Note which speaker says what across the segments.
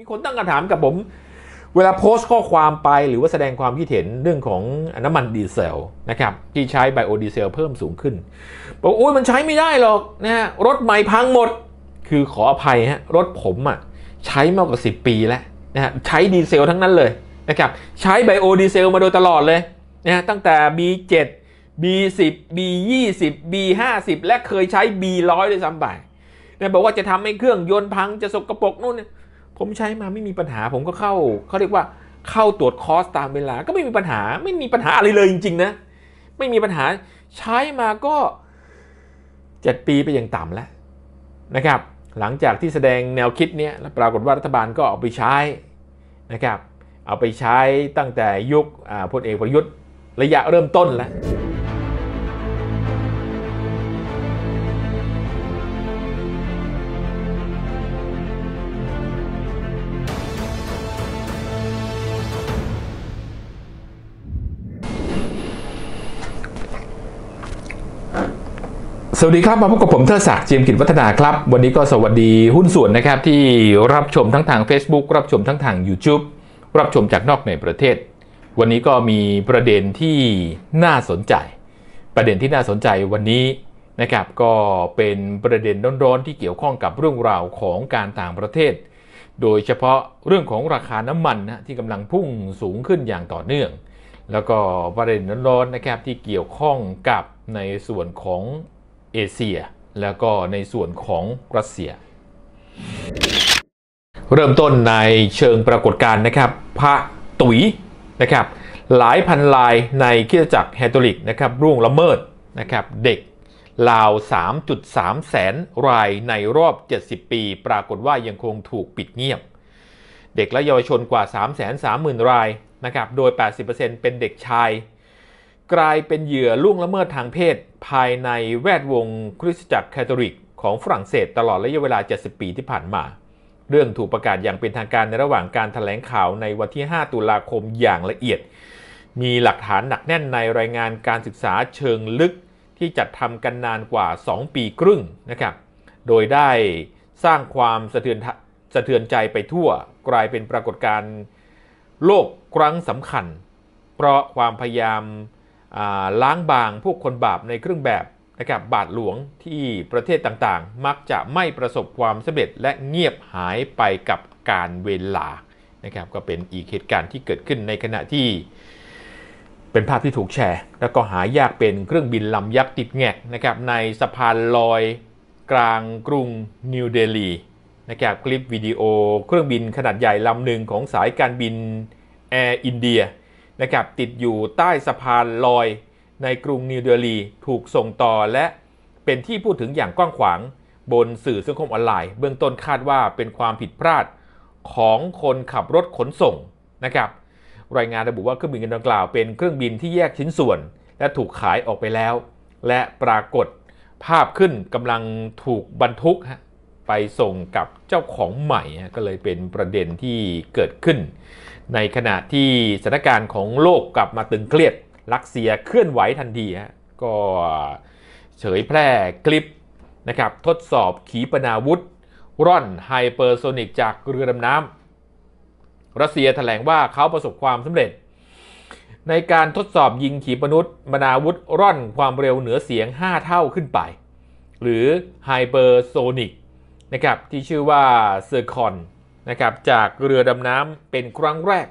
Speaker 1: มีคนตั้งคำถามกับผม เวลาโพสต์ข้อความไปหรือว่าแสดงความคิดเห็นเรื่องของน้ำมันดีเซลนะครับ ที่ใช้ไบโอดีเซลเพิ่มสูงขึ้นบอกโอ้ยมันใช้ไม่ได้หรอกนะฮะรถใหม่พังหมดคือขออภัยฮะรถผมอะ่ะใช้มากกว่า10 ปีแล้วนะฮะใช้ดีเซลทั้งนั้นเลยนะครับ ใช้ไบโอดีเซลมาโดยตลอดเลยนะฮะตั้งแต่ B7 B10 B20 B50 และเคยใช้ B100 ด้วยซ้ำไปนะบอกว่าจะทำให้เครื่องยนต์พังจะสกรปรกนู่นผมใช้มาไม่มีปัญหาผมก็เข้าเขาเรียกว่าเข้าตรวจคอร์สตามเวลาก็ไม่มีปัญหาไม่มีปัญหาอะไรเลยจริงๆนะไม่มีปัญหาใช้มาก็ 7 ปีไปอย่างต่ำแล้วนะครับ หลังจากที่แสดงแนวคิดเนี้ยแล้วปรากฏว่ารัฐบาลก็เอาไปใช้นะครับ เอาไปใช้ตั้งแต่ยุคพลเอกประยุทธ์ระยะเริ่มต้นแล้วสวัสดีครับมาพบกับผมเทอศักดิ์เจียมกิจวัฒนาครับ วันนี้ก็สวัสดีหุ้นส่วนนะครับที่รับชมทั้งทาง Facebook รับชมทั้งทาง YouTube รับชมจากนอก ในประเทศ วันนี้ก็มีประเด็นที่น่าสนใจ ประเด็นที่น่าสนใจวันนี้นะครับก็เป็นประเด็นร้อนๆ ที่เกี่ยวข้องกับเรื่องราวของการต่างประเทศ โดยเฉพาะเรื่องของราคาน้ำมันนะที่กำลังพุ่งสูงขึ้นอย่างต่อเนื่อง แล้วก็ประเด็นร้อนๆนะครับที่เกี่ยวข้องกับในส่วนของเอเชีย แล้วก็ในส่วนของรัสเซีย เริ่มต้นในเชิงปรากฏการณ์นะครับพระตุ๋ยนะครับหลายพันลายในคิดจักรแฮตอลิกนะครับร่วงละเมิดนะครับเด็กลาว 3.3 แสนรายในรอบ 70 ปี ปรากฏว่ายังคงถูกปิดเงียบ เด็กและเยาวชนกว่า 3 3 0 0 0 0 รายนะครับโดย 80%เป็นเด็กชาย กลายเป็นเหยื่อล่วงละเมิดทางเพศภายในแวดวงคริสตจักรคาทอลิกของฝรั่งเศสตลอดระยะเวลา 70 ปีที่ผ่านมา เรื่องถูกประกาศอย่างเป็นทางการในระหว่างการถแถลงข่าวในวันที่5ตุลาคมอย่างละเอียด มีหลักฐานหนักแน่นในรายงานการศึกษาเชิงลึกที่จัดทำกันนานกว่า 2 ปีครึ่งนะครับ โดยได้สร้างความสะเทือนสะเทือนใจไปทั่ว กลายเป็นปรากฏการณ์โลกครั้งสำคัญ เพราะความพยายามล้างบางพวกคนบาปในเครื่องแบบนะครับบาทหลวงที่ประเทศต่างๆ มักจะไม่ประสบความสำเร็จและเงียบหายไปกับการเวลานะครับก็เป็นอีกเหตุการณ์ที่เกิดขึ้นในขณะที่เป็นภาพที่ถูกแชร์แล้วก็หายากเป็นเครื่องบินลำยักษ์ติดแงกนะครับในสะพานลอยกลางกรุงนิวเดลีนะครับคลิปวิดีโอเครื่องบินขนาดใหญ่ลำหนึ่งของสายการบินแอร์อินเดียนะครับติดอยู่ใต้สะพานลอยในกรุงนิวเดลีถูกส่งต่อและเป็นที่พูดถึงอย่างกว้างขวาง บนสื่อสังคมออนไลน์เบื้องต้นคาดว่าเป็นความผิดพลาดของคนขับรถขนส่งนะครับรายงานระบุว่าเครื่องบินดังกล่าวเป็นเครื่องบินที่แยกชิ้นส่วนและถูกขายออกไปแล้ว และปรากฏภาพขึ้นกำลังถูกบรรทุกไปส่งกับเจ้าของใหม่ก็เลยเป็นประเด็นที่เกิดขึ้นในขณะที่สถานการณ์ของโลกกลับมาตึงเครียด รัสเซียเคลื่อนไหวทันทีฮะก็เฉยแพร่คลิปนะครับทดสอบขีปนาวุธ ร่อนไฮเปอร์โซนิกจากเรือดำน้ำรัสเซียถแถลงว่าเขาประสบความสำเร็จ ในการทดสอบยิงขีปนุษย์มนาวุธ ร่อนความเร็วเหนือเสียง 5 เท่าขึ้นไป หรือไฮเปอร์โซนิกนะครับที่ชื่อว่าเซอร์คอนนะครับจากเรือดำน้ำเป็นครั้งแรก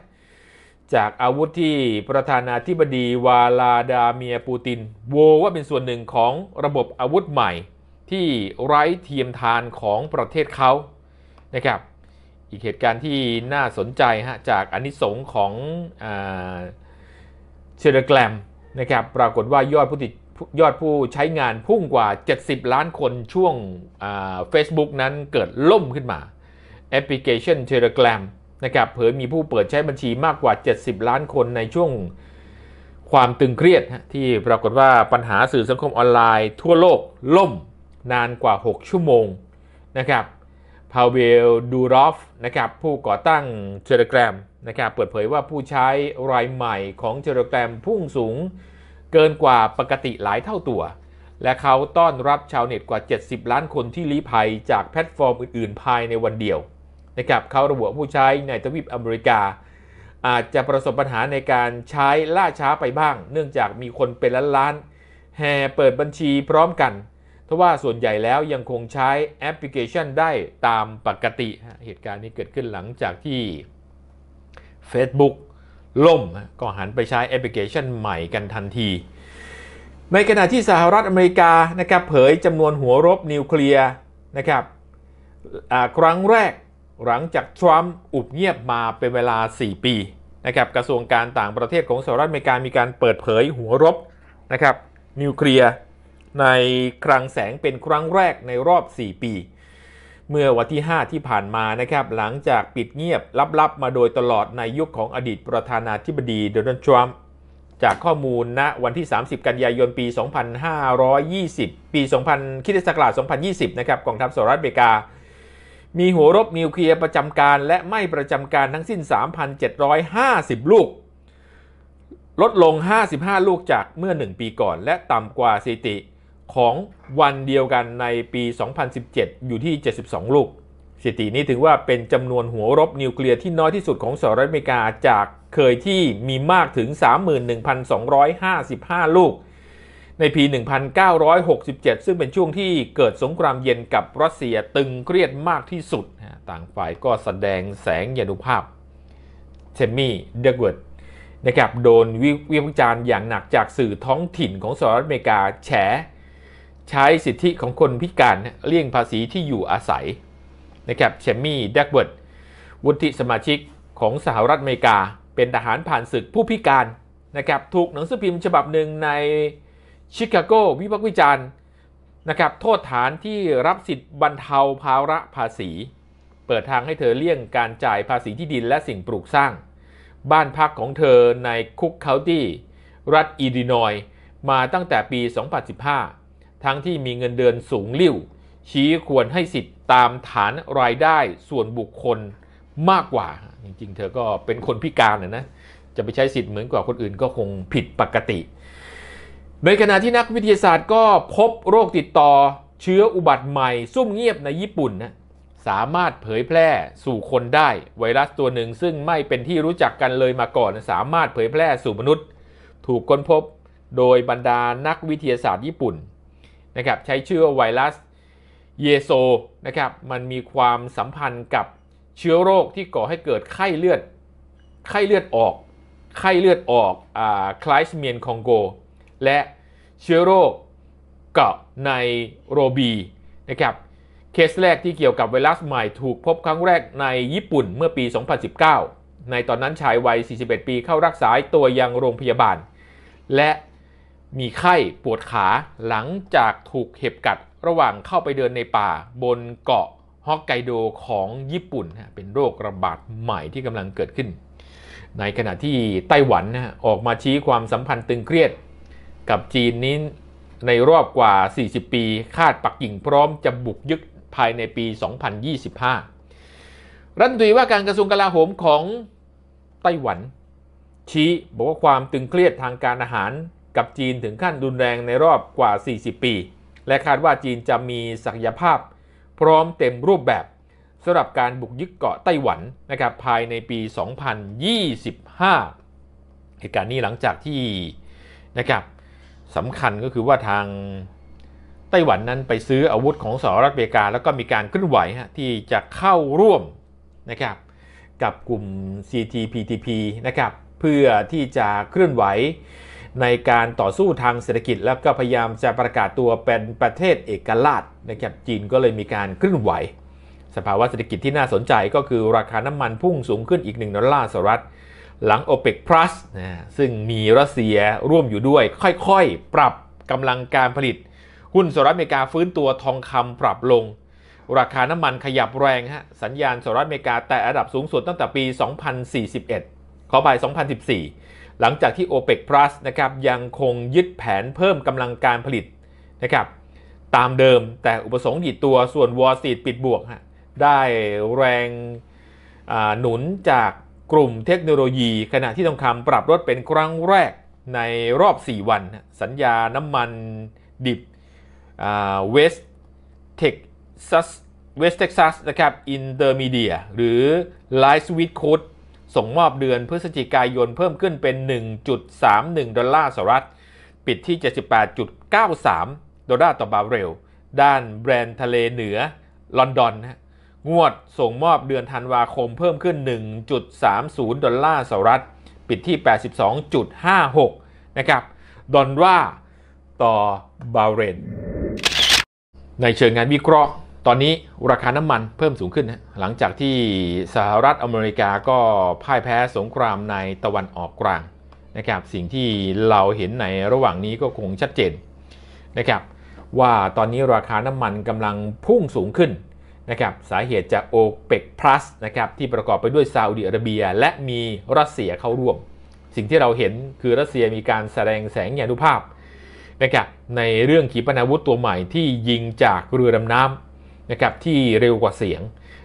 Speaker 1: จากอาวุธที่ประธานาธิบดี วาลาดาเมียปูตินโวว่าเป็นส่วนหนึ่งของระบบอาวุธใหม่ ที่ไร้เทียมทานของประเทศเขานะครับอีกเหตุการณ์ที่น่าสนใจฮะจากอนิสงของเชเดกแกรมนะครับปรากฏว่ายอดผู้ติดยอดผู้ใช้งานพุ่งกว่า 70 ล้านคนช่วงเฟซบุ๊กนั้นเกิดล่มขึ้นมาแอปพลิเคชัน Telegram นะครับเผยมีผู้เปิดใช้บัญชีมากกว่า 70 ล้านคนในช่วงความตึงเครียดที่ปรากฏว่าปัญหาสื่อสังคมออนไลน์ทั่วโลกล่มนานกว่า 6 ชั่วโมงนะครับพาวเวลดูรอฟนะครับผู้ก่อตั้ง Telegram นะครับเปิดเผยว่าผู้ใช้รายใหม่ของ Telegram พุ่งสูง เกินกว่าปกติหลายเท่าตัว และเขาต้อนรับชาวเน็ตกว่า 70 ล้านคนที่ลี้ภัย จากแพลตฟอร์มอื่น ๆภายในวันเดียวนะครับเขาระบุผู้ใช้ในทวีปอเมริกา อาจจะประสบปัญหาในการใช้ล่าช้าไปบ้าง เนื่องจากมีคนเป็นล้านล้านแห่เปิดบัญชีพร้อมกันทว่าส่วนใหญ่แล้วยังคงใช้แอปพลิเคชัน ได้ตามปกติเหตุการณ์นี้เกิดขึ้นหลังจากที่ Facebook ล่มก็หันไปใช้แอปพลิเคชันใหม่กันทันที ในขณะที่สหรัฐอเมริกานะครับเผยจำนวนหัวรบนิวเคลียร์นะครับครั้งแรกหลังจากทรัมป์อุบเงียบมาเป็นเวลา 4 ปีนะครับกระทรวงการต่างประเทศของสหรัฐอเมริกา มีการเปิดเผยหัวรบนะครับนิวเคลียร์ในคลังแสงเป็นครั้งแรกในรอบ 4 ปี เมื่อวันที่ 5 ที่ผ่านมานะครับหลังจากปิดเงียบลับ ๆ มาโดยตลอดในยุคของอดีตประธานาธิบดีโดนัลด์ทรัมป์จากข้อมูลณนะวันที่ 30 กันยายนปี 2520 ปี2000คิดศักราช2020นะครับกองทัพสหรัฐอเมริกามีหัวรบนิวเคลียร์ประจำการและไม่ประจำการทั้งสิ้น 3,750 ลูก ลดลง 55 ลูกจากเมื่อ 1 ปีก่อนและต่ำกว่าสถิติ ของวันเดียวกันในปี 2017 อยู่ที่ 72 ลูก สถิตินี้ถือว่าเป็นจำนวนหัวรบนิวเคลียร์ที่น้อยที่สุดของสหรัฐอเมริกาจากเคยที่มีมากถึง 31,255 ลูกในปี1967 ซึ่งเป็นช่วงที่เกิดสงครามเย็นกับรัสเซียตึงเครียดมากที่สุด ต่างฝ่ายก็แสดงแสงยานุภาพเทมมี่เดกเวิร์ดนะครับโดนวิพากษ์จารณ์อย่างหนักจากสื่อท้องถิ่นของสหรัฐอเมริกาแฉใช้สิทธิของคนพิการเลี่ยงภาษีที่อยู่อาศัยนะครับเชมมี่เดกเวิร์ด วุฒิสมาชิกของสหรัฐอเมริกาเป็นทหารผ่านศึกผู้พิการนะครับถูกหนังสือพิมพ์ฉบับหนึ่งในชิคาโกวิพากษ์วิจารณ์นะครับโทษฐานที่รับสิทธิ์บรรเทาภาระภาษี เปิดทางให้เธอเลี่ยงการจ่ายภาษีที่ดินและสิ่งปลูกสร้าง บ้านพักของเธอในคุกเคาตี้ รัฐอิลลินอย มาตั้งแต่ปี2015ทั้งที่มีเงินเดือนสูงลิ่ว ชี้ควรให้สิทธิ์ตามฐานรายได้ส่วนบุคคลมากกว่า จริงๆเธอก็เป็นคนพิการนะนะจะไปใช้สิทธิ์เหมือนกว่าคนอื่นก็คงผิดปกติในขณะที่นักวิทยาศาสตร์ก็พบโรคติดต่อเชื้ออุบัติใหม่ซุ่มเงียบในญี่ปุ่นนะสามารถเผยแพร่สู่คนได้ ไวรัสตัวหนึ่งซึ่งไม่เป็นที่รู้จักกันเลยมาก่อน สามารถเผยแพร่สู่มนุษย์ ถูกค้นพบโดยบรรดานักวิทยาศาสตร์ญี่ปุ่นนะครับใช้ชื่อไวรัสเยโซนะครับมันมีความสัมพันธ์กับเชื้อโรคที่ก่อให้เกิดไข้เลือดไข้เลือดออกไข้เลือดออกอคลายสเมียนคองโกและเชื้อโรคเกาะในโรบีนะครับ เคสแรกที่เกี่ยวกับไวรัสใหม่ถูกพบครั้งแรกในญี่ปุ่นเมื่อปี 2019 ในตอนนั้นชายวัย 41 ปีเข้ารักษาตัวยังโรงพยาบาล และมีไข้ปวดขาหลังจากถูกเห็บกัดระหว่างเข้าไปเดินในป่าบนเกาะฮอกไกโดของญี่ปุ่นเป็นโรคระบาดใหม่ที่กำลังเกิดขึ้น ในขณะที่ไต้หวันออกมาชี้ความสัมพันธ์ตึงเครียดกับจีนนี้ในรอบกว่า 40 ปี คาดปักกิ่งพร้อมจะบุกยึดภายในปี 2025 รัฐมนตรีว่าการกระทรวงกลาโหมของไต้หวัน ชี้บอกว่าความตึงเครียดทางการอาหารกับจีนถึงขั้นรุนแรงในรอบกว่า 40 ปี และคาดว่าจีนจะมีศักยภาพ พร้อมเต็มรูปแบบสำหรับการบุกยึดเกาะไต้หวันนะครับภายในปี 2025 เหตุการณ์นี้หลังจากที่นะครับสำคัญก็คือว่าทางไต้หวันนั้นไปซื้ออาวุธของสหรัฐอเมริกาแล้วก็มีการเคลื่อนไหวฮะที่จะเข้าร่วมนะครับกับกลุ่ม CTPTP นะครับเพื่อที่จะเคลื่อนไหว ในการต่อสู้ทางเศรษฐกิจ แล้วก็พยายามจะประกาศตัวเป็นประเทศเอกราชนะครับจีนก็เลยมีการเคลื่อนไหว สภาวะเศรษฐกิจที่น่าสนใจก็คือราคาน้ำมันพุ่งสูงขึ้นอีก1ดอลลาร์สหรัฐหลัง o p e ป Plus นะซึ่งมีรัสเซียร่วมอยู่ด้วยค่อยๆปรับกำลังการผลิต หุ้นสหรัฐอเมริกาฟื้นตัวทองคำปรับลง ราคาน้ำมันขยับแรงฮะสัญญาณสหรัฐอเมริกาแต่ระดับสูงสุดตั้งแต่ปี 2041ขอาย 2014 หลังจากที่ o p e ป Plus นะครับยังคงยึดแผนเพิ่มกำลังการผลิตนะครับตามเดิมแต่อุปสงค์ดีตัวส่วนวอร์ซีดปิดบวกฮะได้แรงหนุนจากกลุ่มเทคโนโลยีขณะที่ทองคำปรับลดเป็นครั้งแรกในรอบ 4 วัน สัญญาน้ำมันดิบเวสเท็กซัสเวสเท็กซัสนะครับอินเตอร์มีเดียหรือไลฟ์สวิตโคดส่งมอบเดือนพฤศจิกายนเพิ่มขึ้นเป็น 1.31 ดอลลาร์สหรัฐปิดที่ 78.93 ดอลลาร์ต่อบาร์เรลด้านแบรนด์ทะเลเหนือลอนดอนนะงวดส่งมอบเดือนธันวาคมเพิ่มขึ้น 1.30 ดอลลาร์สหรัฐ ปิดที่ 82.56 นะครับ ดอลลาร์ ต่อบาเรน ในเชิงงานวิเคราะห์ ตอนนี้ ราคาน้ำมันเพิ่มสูงขึ้นนะหลังจากที่สหรัฐอเมริกาก็พ่ายแพ้สงครามในตะวันออกกลางนะครับ สิ่งที่เราเห็นในระหว่างนี้ก็คงชัดเจนนะครับว่าตอนนี้ราคาน้ำมันกำลังพุ่งสูงขึ้นนะครับสาเหตุจากโอเปกพลัสนะครับที่ประกอบไปด้วยซาอุดิอาระเบีย และมีรัสเซียเข้าร่วม สิ่งที่เราเห็นคือรัสเซียมีการแสดงแสงยานุภาพนะครับในเรื่องขีปนาวุธตัวใหม่ที่ยิงจากเรือดำน้ำนะครับที่เร็วกว่าเสียง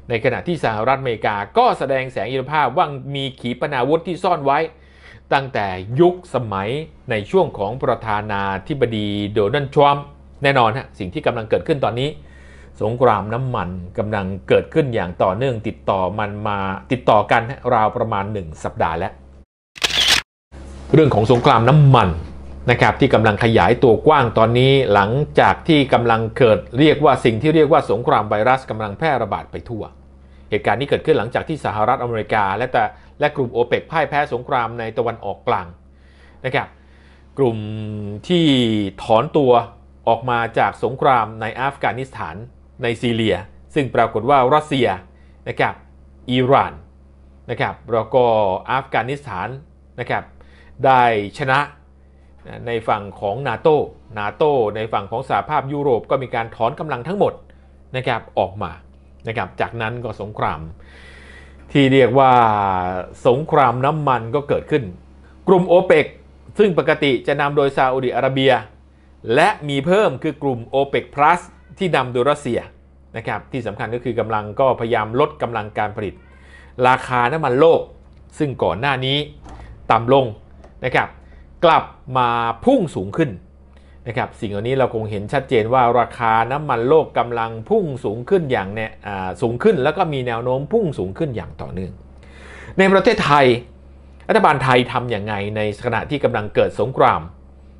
Speaker 1: ในขณะที่สหรัฐอเมริกาก็แสดงแสงยานุภาพว่ามีขีปนาวุธที่ซ่อนไว้ ตั้งแต่ยุคสมัยในช่วงของประธานาธิบดีโดนัลด์ทรัมป์แน่นอนฮะสิ่งที่กำลังเกิดขึ้นตอนนี้สงครามน้ำมันกำลังเกิดขึ้นอย่างต่อเนื่องติดต่อมันมาติดต่อกันราวประมาณ 1 สัปดาห์แล้ว เรื่องของสงครามน้ำมันนะครับที่กำลังขยายตัวกว้างตอนนี้หลังจากที่กำลังเกิดเรียกว่าสิ่งที่เรียกว่าสงครามไวรัสกำลังแพร่ระบาดไปทั่ว เหตุการณ์นี้เกิดขึ้นหลังจากที่สหรัฐอเมริกา และแต่และกลุ่มโอเปกพ่ายแพ้สงครามในตะวันออกกลางนะครับกลุ่มที่ถอนตัวออกมาจากสงครามในอัฟกานิสถานในซีเรีย ซึ่งปรากฏว่า รัสเซียนะครับอิหร่านนะครับแล้วก็อัฟกานิสถานนะครับได้ชนะในฝั่งของนาโต้นาโต้ในฝั่งของสหภาพยุโรปก็มีการถอนกำลังทั้งหมดนะครับออกมานะครับจากนั้นก็สงคราม ที่เรียกว่าสงครามน้ำมันก็เกิดขึ้น กลุ่มโอเปกซึ่งปกติจะนำโดยซาอุดิอาระเบีย และมีเพิ่มคือกลุ่มโอเปก Plus ที่นาโดยรัสเซียนะครับที่สำคัญก็คือกำลังก็พยายามลดกำลังการผลิต ราคาน้ำมันโลกซึ่งก่อนหน้านี้ ต่ำลงนะครับกลับมาพุ่งสูงขึ้นนะครับสิ่งเหล่านี้เราคงเห็นชัดเจนว่าราคาน้ำมันโลกกำลังพุ่งสูงขึ้นอย่างเนี่ยสูงขึ้นแล้วก็มีแนวโน้มพุ่งสูงขึ้นอย่างต่อเนื่อง ในประเทศไทยรัฐบาลไทยทำอย่างไง ในขณะที่กำลังเกิดสงคราม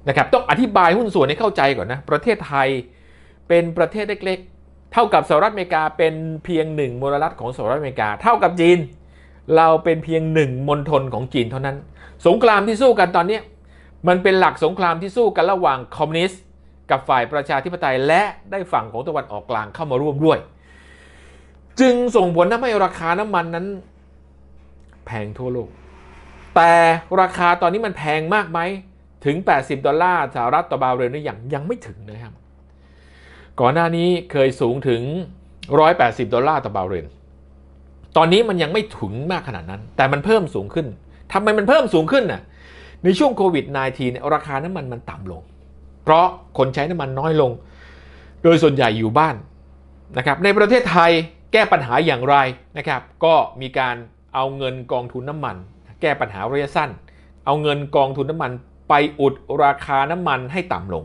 Speaker 1: นะครับต้องอธิบายหุ้นส่วนให้เข้าใจก่อนนะประเทศไทยเป็นประเทศเล็กๆ เท่ากับสหรัฐอเมริกาเป็นเพียงหนึ่งมลรัฐของสหรัฐอเมริกา เท่ากับจีน เราเป็นเพียงหนึ่งมณฑลของจีนเท่านั้น สงครามที่สู้กันตอนนี้มันเป็นหลักสงครามที่สู้กันระหว่างคอมมิวนิสต์กับฝ่ายประชาธิปไตยและได้ฝั่งของตะวันออกกลางเข้ามาร่วมด้วย จึงส่งผลทำให้ราคาน้ำมันนั้นแพงทั่วโลกแต่ราคาตอนนี้มันแพงมากไหมถึง 80ดอลลาร์สหรัฐต่อบาร์เรลหรือยังยังไม่ถึงนะครับก่อนหน้านี้เคยสูงถึง 180ดอลลาร์ต่อบาเรนตอนนี้มันยังไม่ถึงมากขนาดนั้น แต่มันเพิ่มสูงขึ้นทำไมมันเพิ่มสูงขึ้นน่ะ ในช่วงโควิด -19 ราคาน้ำมันมันต่ำลง เพราะคนใช้น้ำมันน้อยลง โดยส่วนใหญ่อยู่บ้านนะครับ ในประเทศไทยแก้ปัญหาอย่างไรนะครับ ก็มีการเอาเงินกองทุนน้ำมัน แก้ปัญหาระยะสั้น เอาเงินกองทุนน้ำมัน ไปอุดราคาน้ำมันให้ต่ำลง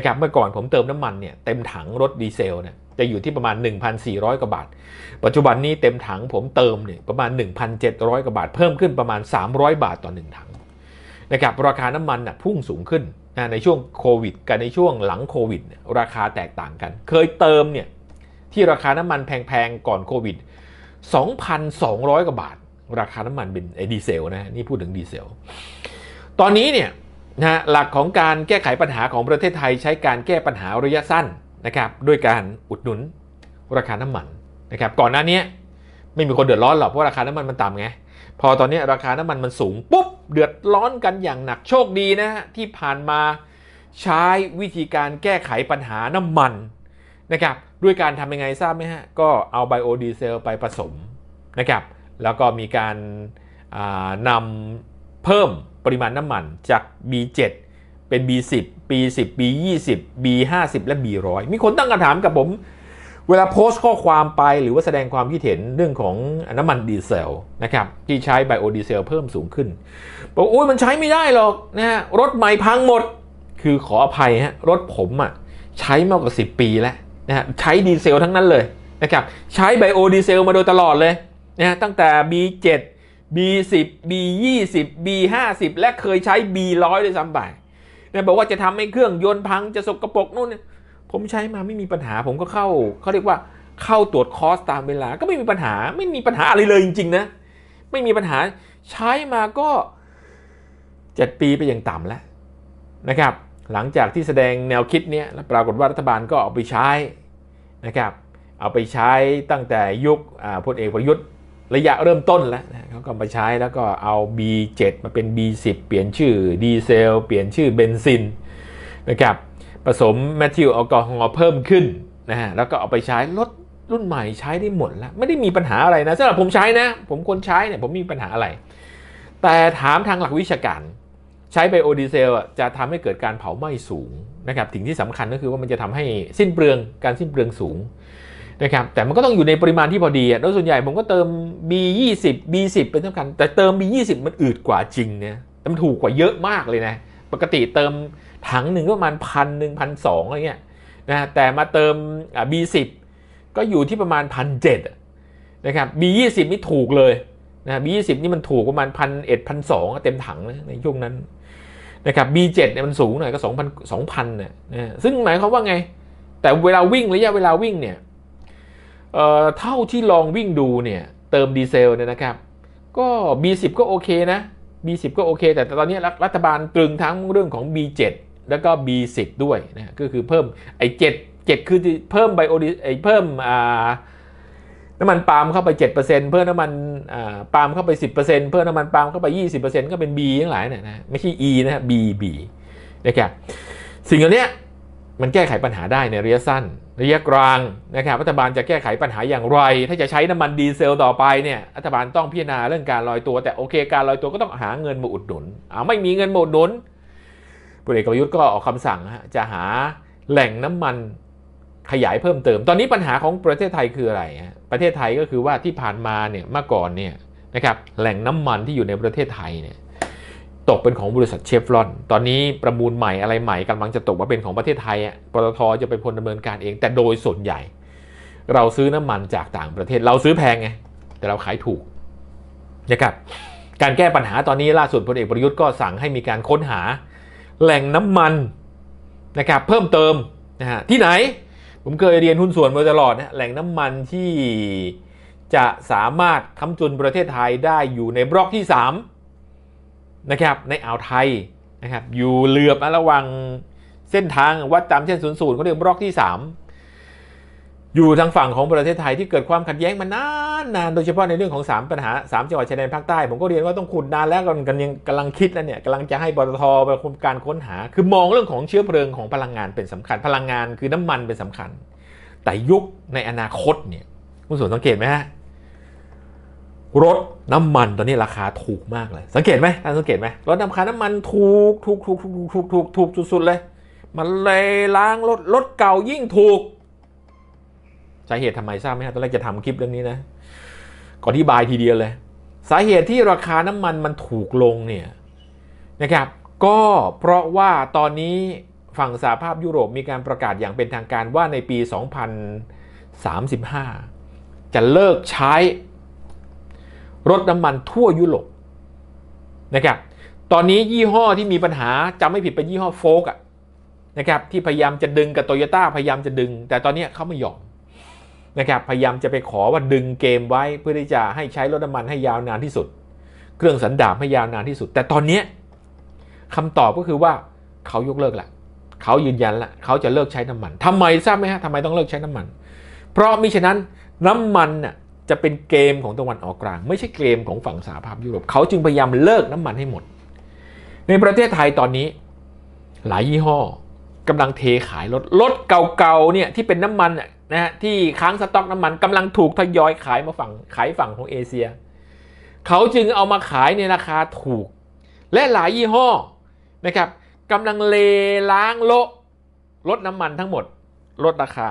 Speaker 1: ะครับเมื่อก่อนผมเติมน้ำมันเนี่ยเต็มถังรถดีเซลเนี่ยจะอยู่ที่ประมาณ 1,400กว่าบาท ปัจจุบันนี้เต็มถังผมเติมเนี่ยประมาณ 1,700กว่าบาท เพิ่มขึ้นประมาณ 300 บาทต่อ 1 ถังนะครับราคาน้ำมันน่ะพุ่งสูงขึ้นนะในช่วงโควิดกับในช่วงหลังโควิดราคาแตกต่างกัน เคยเติมเนี่ยที่ราคาน้ำมันแพงๆก่อนโควิด2,200กว่าบาท ราคา น้ำมันเป็นดีเซลนะนี่พูดถึงดีเซล ตอนนี้เนี่ยนะหลักของการแก้ไขปัญหาของประเทศไทยใช้การแก้ปัญหาระยะสั้นนะครับด้วยการอุดหนุนราคาน้ำมันนะครับก่อนหน้านี้ไม่มีคนเดือดร้อนหรอกเพราะราคาน้ำมันมันต่ำไง พอตอนนี้ราคาน้ำมันมันสูงปุ๊บเดือดร้อนกันอย่างหนักโชคดีนะที่ผ่านมาใช้วิธีการแก้ไขปัญหาน้ำมัน นะครับด้วยการทำยังไงทราบไหมฮะก็เอาไบโอดีเซลไปผสมนะครับแล้วก็มีการานำเพิ่มปริมาณน้ำมันจาก B7 เป็น B10 B10 B20 B50 และ B100 มีคนตั้งคำถามกับผมเวลาโพสต์ข้อความไปหรือว่าแสดงความคิดเห็นเรื่องของน้ำมันดีเซลนะครับ ที่ใช้ไบโอดีเซลเพิ่มสูงขึ้นบอกโอ้ยมันใช้ไม่ได้หรอกนะฮะรถใหม่พังหมดคือขออภัยฮะรถผมอะ่ะใช้มากกว่า10 ปีแล้วนะฮะใช้ดีเซลทั้งนั้นเลยนะครับ ใช้ไบโอดีเซลมาโดยตลอดเลยนะตั้งแต่ B7 B10 B20 B50 และเคยใช้ B100 ด้วยซ้ำไปนะบอกว่าจะทำให้เครื่องยนต์พังจะสกรปรกนู่น ผมใช้มาไม่มีปัญหาผมก็เข้าเขาเรียกว่าเข้าตรวจคอสตามเวลา ก็ไม่มีปัญหาไม่มีปัญหาอะไรเลยจริงๆนะ ไม่มีปัญหาใช้มาก็ 7 ปีไปอย่างต่ำแล้วนะครับหลังจากที่แสดงแนวคิดเนี้ยปรากฏว่ารัฐบาลก็เอาไปใช้นะครับเอาไปใช้ตั้งแต่ยุคพลเอกประยุทธ์ระยะเริ่มต้นแล้ว เขาก็มาใช้แล้วก็เอา B7 มาเป็น B10 เปลี่ยนชื่อดีเซล เปลี่ยนชื่อเบนซินนะครับผสมแมทิวแอลกอฮอล์เพิ่มขึ้นนะฮะแล้วก็เอาไปใช้รถรุ่นใหม่ใช้ได้หมดแล้ว ไม่ได้มีปัญหาอะไรนะสำหรับผมใช้นะผมคนใช้เนี่ยผมมีปัญหาอะไร แต่ถามทางหลักวิชาการ ใช้ไบโอดีเซลจะทำให้เกิดการเผาไหม้สูงนะครับสิ่งที่สำคัญก็คือว่ามันจะทำให้สิ้นเปลือง การสิ้นเปลืองสูงนะครับ แต่มันก็ต้องอยู่ในปริมาณที่พอดีโดยส่วนใหญ่ผมก็เติม B20 B10 เป็นสำคัญ แต่เติม B20 มันอืดกว่าจริงเนี่ยมันถูกกว่าเยอะมากเลยนะ ปกติเติมถังหนึ่งก็ประมาณพันหนึ่งพันสองอะไรเงี้ยนะ แต่มาเติม B10 ก็อยู่ที่ประมาณพันเจ็ดนะครับ B20 นี่ถูกเลยนะ B20 นี่มันถูกประมาณพันเอ็ดพันสองเต็มถังนะในช่วงนั้นนะครับ B7 เนี่ยมันสูงหน่อยก็สองพันสองพันเนี่ยซึ่งหมายความว่าไง แต่เวลาวิ่งระยะเวลาวิ่งเนี่ยเท่าที่ลองวิ่งดูเนี่ยเติมดีเซลเนี่ยนะครับ ก็ B10 ก็โอเคนะ B10 ก็โอเคแต่ตอนนี้รัฐบาลตรึงทั้งเรื่องของ B7 แล้วก็ B10 ด้วยนะก็คือเพิ่มไอ้7 7คือเพิ่มไบโอดีไอ้เพิ่มน้ำมันปาล์มเข้าไป 7%เพิ่มน้ำมันปาล์มเข้าไป10%เพิ่มน้ำมันปาล์มเข้าไป 20%ก็เป็น B ทั้งหลายเนี่ยนะไม่ใช่ E นะะ B B นะครับสิ่งเหล่านี้มันแก้ไขปัญหาได้ในระยะสั้นระยะกลางนะครับรัฐบาลจะแก้ไขปัญหาอย่างไรถ้าจะใช้น้ำมันดีเซลต่อไปเนี่ยรัฐบาลต้องพิจารณาเรื่องการลอยตัว แต่โอเค การลอยตัวก็ต้องหาเงินมาอุดหนุนอ่าไม่มีเงินมาอุดหนุนพลเอกประยุทธ์ก็ออกคำสั่งจะหาแหล่งน้ำมันขยายเพิ่มเติม ตอนนี้ปัญหาของประเทศไทยคืออะไรฮะประเทศไทยก็คือว่าที่ผ่านมาเนี่ยเมื่อก่อนเนี่ยนะครับแหล่งน้ำมันที่อยู่ในประเทศไทยเนี่ยตกเป็นของบริษัทเชฟรอน ตอนนี้ประมูลใหม่อะไรใหม่กำลังจะตกมาเป็นของประเทศไทยปตทจะไปพนนดำเนินการเอง แต่โดยส่วนใหญ่ เราซื้อน้ำมันจากต่างประเทศเราซื้อแพงไงแต่เราขายถูกนะครับ การแก้ปัญหาตอนนี้ล่าสุดพลเอกประยุทธ์ก็สั่งให้มีการค้นหา แหล่งน้ำมันนะครับเพิ่มเติมนะฮะที่ไหนผมเคยเรียนหุ้นส่วนมาตลอดนะแหล่งน้ำมันที่จะสามารถค้ำจุนประเทศไทยได้อยู่ในบล็อกที่ 3นะครับในอ่าวไทยนะครับอยู่เหลือบระวังเส้นทางวัดจำเส้นศูนย์ศูนย์เขาเรียกบล็อกที่ 3 อยู่ทางฝั่งของประเทศไทยที่เกิดความขัดแย้งมานานนาน โดยเฉพาะในเรื่องของ 3 ปัญหา 3จังหวัดชายแดนภาคใต้ผมก็เรียนว่าต้องขุดนานแล้วกันยังกำลังคิดแล้วเนี่ยกำลังจะให้บตทไปคุมการค้นหา คือมองเรื่องของเชื้อเพลิงของพลังงานเป็นสำคัญพลังงานคือน้ำมันเป็นสำคัญ แต่ยุคในอนาคตเนี่ยคุณส่วนสังเกตไหมฮะรถน้ำมันตอนนี้ราคาถูกมากเลย สังเกตไหมท่านสังเกตไหมรถน้ำคาน้ำมันถูกถูกถูกถูกถูกถูกถูกสุดๆเลยมันเลยล้างรถรถเก่ายิ่งถูก สาเหตุทำไมทราบไหมครับตอนแรกจะทำคลิปเรื่องนี้นะก่อนที่บายทีเดียวเลย สาเหตุที่ราคาน้ำมันมันถูกลงเนี่ยนะครับก็เพราะว่าตอนนี้ฝั่งสหภาพยุโรปมีการประกาศอย่างเป็นทางการว่าในปี 2035 จะเลิกใช้รถน้ำมันทั่วยุโรปนะครับตอนนี้ยี่ห้อที่มีปัญหาจำไม่ผิดเป็นยี่ห้อโฟกอะนะครับที่พยายามจะดึงกับโตโยต้าพยายามจะดึงแต่ตอนนี้เขาไม่ยอมนะครับพยายามจะไปขอว่าดึงเกมไว้เพื่อที่จะให้ใช้รถน้ำมันให้ยาวนานที่สุด เครื่องสันดาปให้ยาวนานที่สุด แต่ตอนนี้คำตอบก็คือว่าเขายกเลิกละเขายืนยันละเขาจะเลิกใช้น้ำมันทำไมทราบไหมฮะทำไมต้องเลิกใช้น้ำมัน เพราะมิฉะนั้นน้ำมันน่ะจะเป็นเกมของตะวันออกกลาง ไม่ใช่เกมของฝั่งสหภาพยุโรปเขาจึงพยายามเลิกน้ำมันให้หมด ในประเทศไทยตอนนี้ หลายยี่ห้อกำลังเทขายรถรถเก่าๆเนี่ยที่เป็นน้ำมันนะฮะที่ค้างสต็อกน้ำมันกำลังถูกทยอยขายมาฝั่งขายฝั่งของเอเชีย เขาจึงเอามาขายในราคาถูก และหลายยี่ห้อนะครับกำลังเลล้างโลลดน้ำมันทั้งหมดลดราคา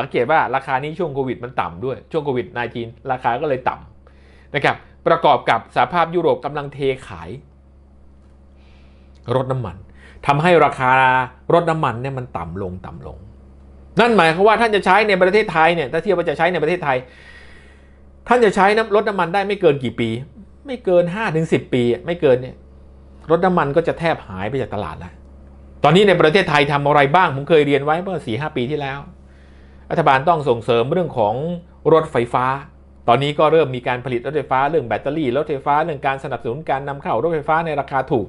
Speaker 1: สังเกตว่าราคานี้ช่วงโควิดมันต่ำด้วยช่วงโควิด -19 ราคาก็เลยต่ำนะครับประกอบกับสาภาพยุโรปกำลังเทขาย รถน้ำมัน ทำให้ราคารถน้ำมันเนี่ยมันต่ำลงต่ำลง นั่นหมายความว่าท่านจะใช้ในประเทศไทยเนี่ยถ้าเทียบว่าจะใช้ในประเทศไทย ท่านจะใช้น้ำรถน้ำมันได้ไม่เกินกี่ปี ไม่เกิน5้าถึงสิปีไม่เกินเนี่ยรถน้ำมันก็จะแทบหายไปจากตลาดแล้วตอนนี้ในประเทศไทยทำอะไรบ้างผมเคยเรียนไว้เมื่อสี่ห้าปีที่แล้วรัฐบาลต้องส่งเสริมเรื่องของรถไฟฟ้า ตอนนี้ก็เริ่มมีการผลิตรถไฟฟ้าเรื่องแบตเตอรี่ รถไฟฟ้าเรื่องการสนับสนุนการนำเข้ารถไฟฟ้าในราคาถูก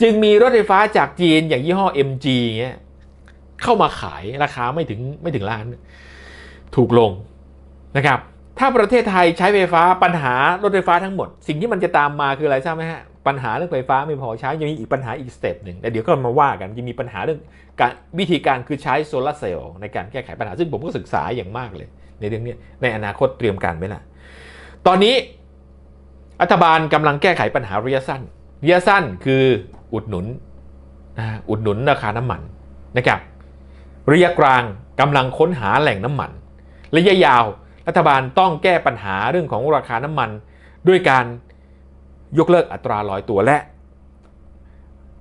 Speaker 1: จึงมีรถไฟฟ้าจากจีนอย่างยี่ห้อ MG เงี้ยเข้ามาขายราคาไม่ถึงไม่ถึงล้าน ถูกลงนะครับ ถ้าประเทศไทยใช้ไฟฟ้าปัญหารถไฟฟ้าทั้งหมดสิ่งที่มันจะตามมาคืออะไรทราบไหมฮะปัญหาเรื่องไฟฟ้าไม่พอใช้ยังมีอีกปัญหาอีก สเต็ปหนึ่งแต่เดี๋ยวก็มาว่ากันจะมีปัญหาเรื่องการวิธีการคือใช้โซลาเซลล์ในการแก้ไขปัญหาซึ่งผมก็ศึกษาอย่างมากเลย ในเรื่องนี้ในอนาคตเตรียมการไว้ละตอนนี้รัฐบาลกำลังแก้ไขปัญหาระยะสั้นระยะสั้นคืออุดหนุนอุดหนุนราคาน้ำมันนะครับระยะกลางกำลังค้นหาแหล่งน้ำมันระยะยาวรัฐบาลต้องแก้ปัญหาเรื่องของราคาน้ำมันด้วยการยกเลิกอัตราลอยตัวและ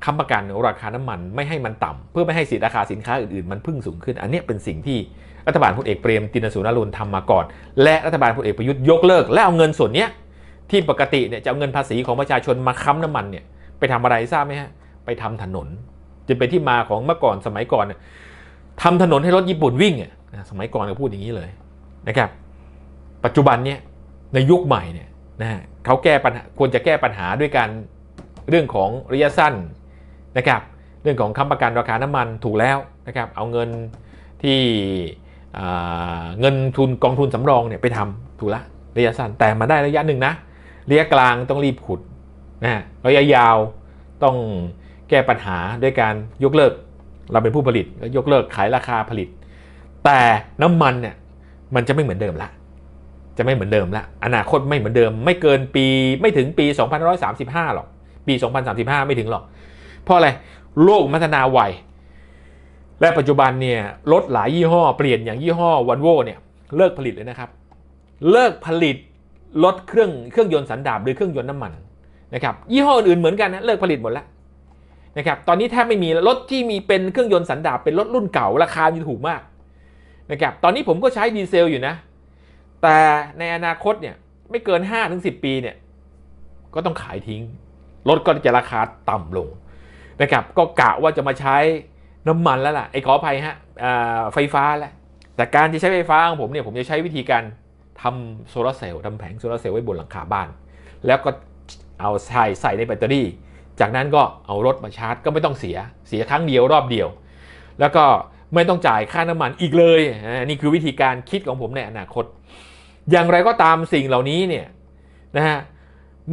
Speaker 1: ค้ำประกันราคาน้ำมัน ไม่ให้มันต่ำเพื่อไม่ให้สินราคาสินค้าอื่นๆมันพึ่งสูงขึ้น อันนี้เป็นสิ่งที่รัฐบาลพลเอกเปรมตินสุนรุนทำมาก่อน และรัฐบาลพลเอกประยุทธ์ยกเลิกและเอาเงินส่วนนี้ที่ปกติเนี่ยจะเอาเงินภาษีของประชาชนมาค้ำน้ำมันเนี่ยไปทำอะไรทราบไหมฮะไปทำถนนจะเป็นที่มาของเมื่อก่อนสมัยก่อน ทำถนนให้รถญี่ปุ่นวิ่งอ่ะสมัยก่อนก็พูดอย่างนี้เลยนะครับปัจจุบันเนี่ยในยุคใหม่เนี่ยนะเขาแก้ปัญหาควรจะแก้ปัญหาด้วยการเรื่องของระยะสั้นนะครับเรื่องของค้ำประกันราคาน้ำมันถูกแล้วนะครับเอาเงินที่เงินทุนกองทุนสำรองเนี่ยไปทำถูกละระยะสั้นแต่มาได้ระยะหนึ่งนะระยะกลางต้องรีบขุดนะระยะยาวต้องแก้ปัญหาด้วยการยกเลิกเราเป็นผู้ผลิตยกเลิกขายราคาผลิต แต่น้ำมันเนี่ยมันจะไม่เหมือนเดิมละจะไม่เหมือนเดิมละอนาคตไม่เหมือนเดิม ไม่เกินปีไม่ถึงปี2135 หรอก ปี2035 ไม่ถึงหรอก เพราะอะไร โลกพัฒนาไว และปัจจุบันเนี่ยรถหลายยี่ห้อ เปลี่ยนอย่างยี่ห้อวันโวเนี่ยเลิกผลิตเลยนะครับ เลิกผลิตรถเครื่องเครื่องยนต์สันดาบหรือเครื่องยนต์น้ำมันนะครับยี่ห้ออื่นเหมือนกันนะเลิกผลิตหมดแล้วนะครับตอนนี้แทบไม่มีรถที่มีเป็นเครื่องยนต์สันดาบเป็นรถรุ่นเก่าราคาอยู่ถูกมากนะครับตอนนี้ผมก็ใช้ดีเซลอยู่นะแต่ในอนาคตเนี่ยไม่เกิน5-10 ปีเนี่ยก็ต้องขายทิ้ง รถก็จะราคาต่ำลงนะครับก็กะว่าจะมาใช้น้ำมันแล้วล่ะไอ้ขออภัยฮะไฟฟ้าแล้วแต่การจะใช้ไฟฟ้าของผมเนี่ยผมจะใช้วิธีการทำโซลาเซลล์ทำแผงโซลาเซลล์ไว้บนหลังคาบ้าน แล้วก็เอาใส่ใส่ในแบตเตอรี่ จากนั้นก็เอารถมาชาร์จก็ไม่ต้องเสียเสียครั้งเดียวรอบเดียว แล้วก็ไม่ต้องจ่ายค่าน้ำมันอีกเลยนี่คือวิธีการคิดของผมในอนาคตอย่างไรก็ตามสิ่งเหล่านี้เนี่ยนะฮะ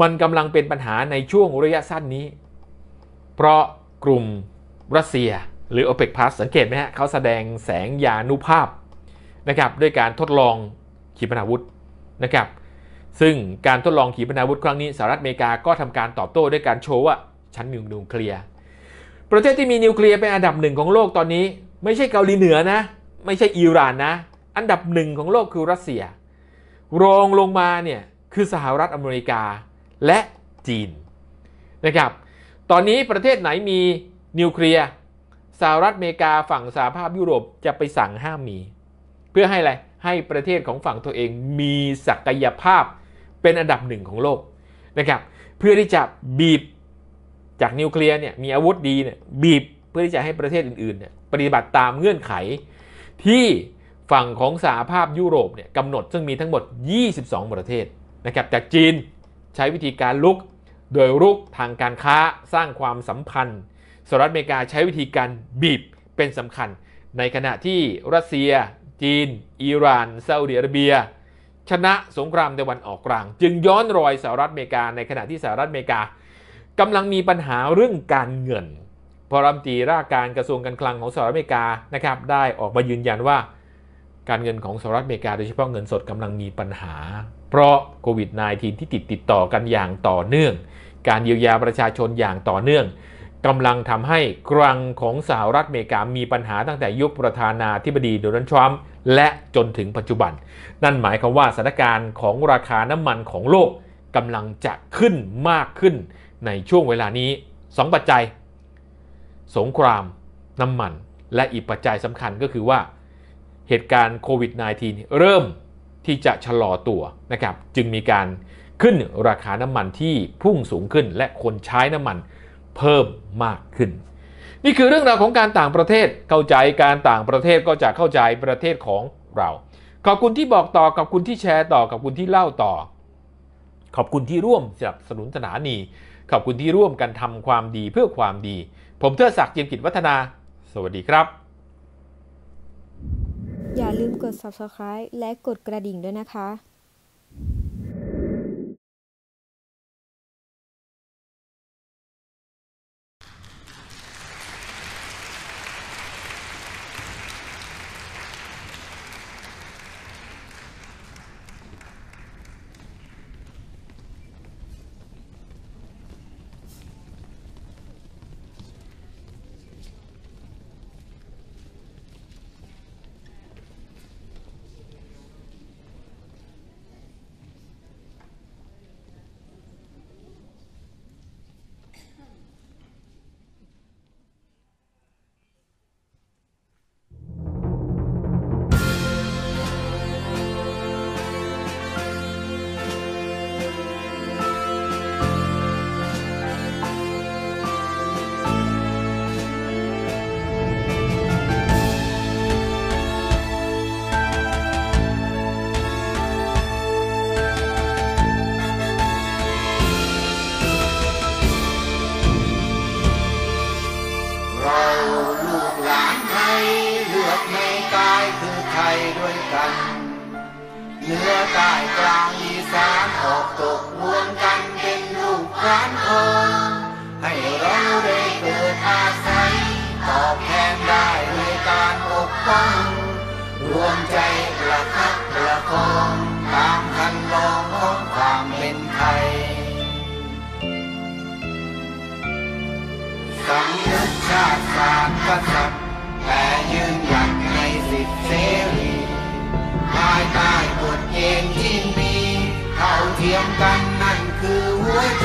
Speaker 1: มันกำลังเป็นปัญหาในช่วงระยะสั้นนี้ เพราะกลุ่มรัสเซียหรือ o p e ป p พ u s สังเกตไหมฮะเขาแสดงแสงยานุภาพนะครับด้วยการทดลองขีปนาวุธนะครับซึ่งการทดลองขีปนาวุธครั้งนี้สหรัฐอเมริกาก็ทำการตอบโต้ด้วยการโชว์ว่าฉันมีนิวเคลียร์ ประเทศที่มีนิวเคลียร์เป็นอันดับหนึ่งของโลกตอนนี้ ไม่ใช่เกาหลีเหนือนะไม่ใช่อิหร่านนะอันดับหนึ่งของโลกคือรัสเซียรองลงมาเนี่ยคือสหรัฐอเมริกาและจีนนะครับตอนนี้ประเทศไหนมีนิวเคลียร์ สหรัฐอเมริกา ฝั่งสหภาพยุโรปจะไปสั่งห้ามมี เพื่อให้อะไรให้ประเทศของฝั่งตัวเองมีศักยภาพเป็นอันดับหนึ่งของโลกนะครับเพื่อที่จะบีบจากนิวเคลียร์เนี่ยมีอาวุธดีเนี่ยบีบเพื่อที่จะให้ประเทศอื่นๆเนี่ยปฏิบัติตามเงื่อนไขที่ฝั่งของสหภาพยุโรปเนี่ยกำหนดซึ่งมีทั้งหมด 22 ประเทศนะครับจากจีนใช้วิธีการลุก โดยรุกทางการค้าสร้างความสัมพันธ์สหรัฐอเมริกาใช้วิธีการบีบเป็นสำคัญ ในขณะที่รัสเซีย จีนอิหร่านซาอุดิอาระเบีย ชนะสงครามตะวันออกกลาง จึงย้อนรอยสหรัฐอเมริกา ในขณะที่สหรัฐอเมริกากำลังมีปัญหาเรื่องการเงินพอรัมตีราการกระทรวงการคลังของสหรัฐอเมริกานะครับได้ออกมายืนยันว่าการเงินของสหรัฐอเมริกาโดยเฉพาะเงินสดกำลังมีปัญหา เพราะโควิด -19 ที่ติดติดต่อกันอย่างต่อเนื่อง การเยียวยาประชาชนอย่างต่อเนื่องกำลังทำให้กรังของสหรัฐอเมริกามีปัญหาตั้งแต่ยุคประธานาธิบดีโดนัลด์ทรัมป์และจนถึงปัจจุบัน นั่นหมายความว่าสถานการณ์ของราคาน้ำมันของโลกกำลังจะขึ้นมากขึ้นในช่วงเวลานี้ 2 ปัจจัย สงคราม น้ำมัน และอีกปัจจัยสำคัญก็คือว่าเหตุการณ์โควิด -19 เริ่มที่จะชะลอตัวนะครับ จึงมีการขึ้นราคาน้ำมันที่พุ่งสูงขึ้น และคนใช้น้ำมันเพิ่มมากขึ้น นี่คือเรื่องราวของการต่างประเทศเข้าใจการต่างประเทศก็จะเข้าใจประเทศของเรา ขอบคุณที่บอกต่อกับคุณที่แชร์ต่อกับคุณที่เล่าต่อ ขอบคุณที่ร่วมสนับสนุนสถานี ขอบคุณที่ร่วมกันทำความดีเพื่อความดี ผมเทิดศักดิ์เจียมกิจวัฒนา สวัสดีครับอย่าลืมกด subscribe และกดกระดิ่งด้วยนะคะ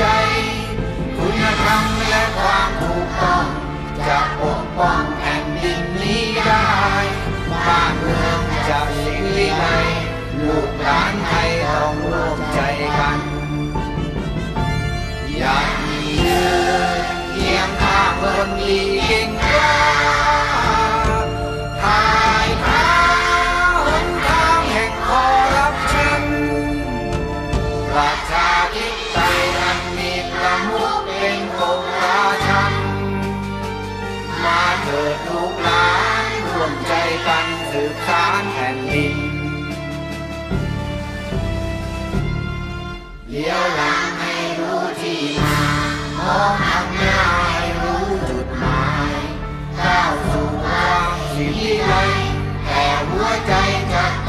Speaker 1: ใจคุณธรรมและความถูกต้องจะปกป้องแผ่นดินนี้ได้ บ้านเมืองจะสิ่งวิไลลูกหลานไทยต้องร่วมใจกัน อย่าเยือเคียงข้างคนดี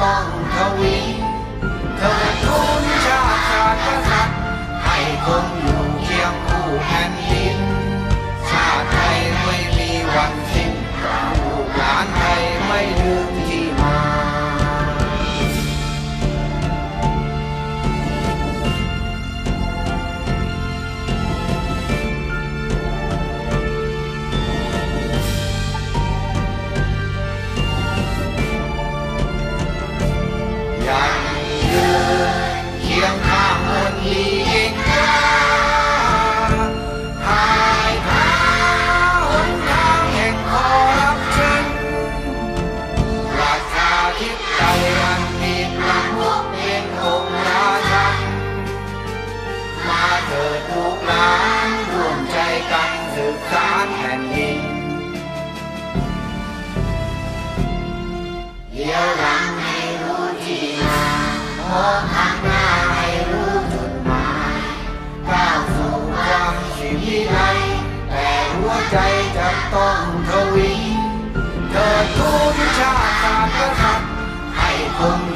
Speaker 1: ต้องทวีเธอทุนชาติชาติกษัตริย์ให้คงอยู่เคียงคู่แผ่นดินชาติไทยไม่มีวันสิ้นรูกหลานไทยไม่ลืม下那个山，海风。